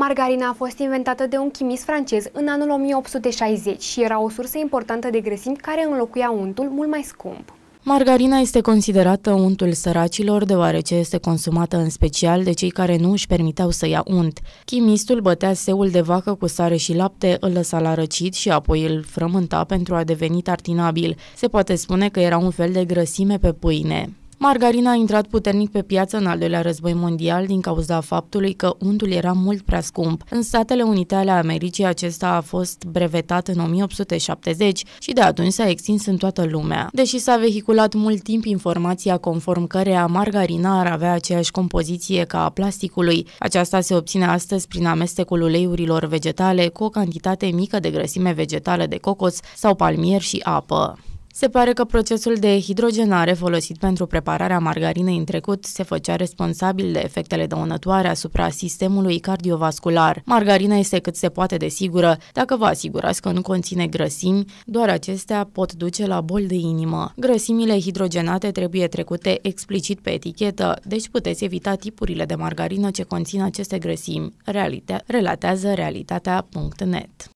Margarina a fost inventată de un chimist francez în anul 1860 și era o sursă importantă de grăsimi care înlocuia untul mult mai scump. Margarina este considerată untul săracilor deoarece este consumată în special de cei care nu își permiteau să ia unt. Chimistul bătea seul de vacă cu sare și lapte, îl lăsa la răcit și apoi îl frământa pentru a deveni tartinabil. Se poate spune că era un fel de grăsime pe pâine. Margarina a intrat puternic pe piață în al doilea război mondial din cauza faptului că untul era mult prea scump. În Statele Unite ale Americii acesta a fost brevetat în 1870 și de atunci s-a extins în toată lumea. Deși s-a vehiculat mult timp informația conform cărea margarina ar avea aceeași compoziție ca a plasticului, aceasta se obține astăzi prin amestecul uleiurilor vegetale cu o cantitate mică de grăsime vegetală de cocos sau palmier și apă. Se pare că procesul de hidrogenare folosit pentru prepararea margarinei în trecut se făcea responsabil de efectele dăunătoare asupra sistemului cardiovascular. Margarina este cât se poate de sigură. Dacă vă asigurați că nu conține grăsimi, doar acestea pot duce la boli de inimă. Grăsimile hidrogenate trebuie trecute explicit pe etichetă, deci puteți evita tipurile de margarină ce conțin aceste grăsimi. Realitea, relatează realitatea.net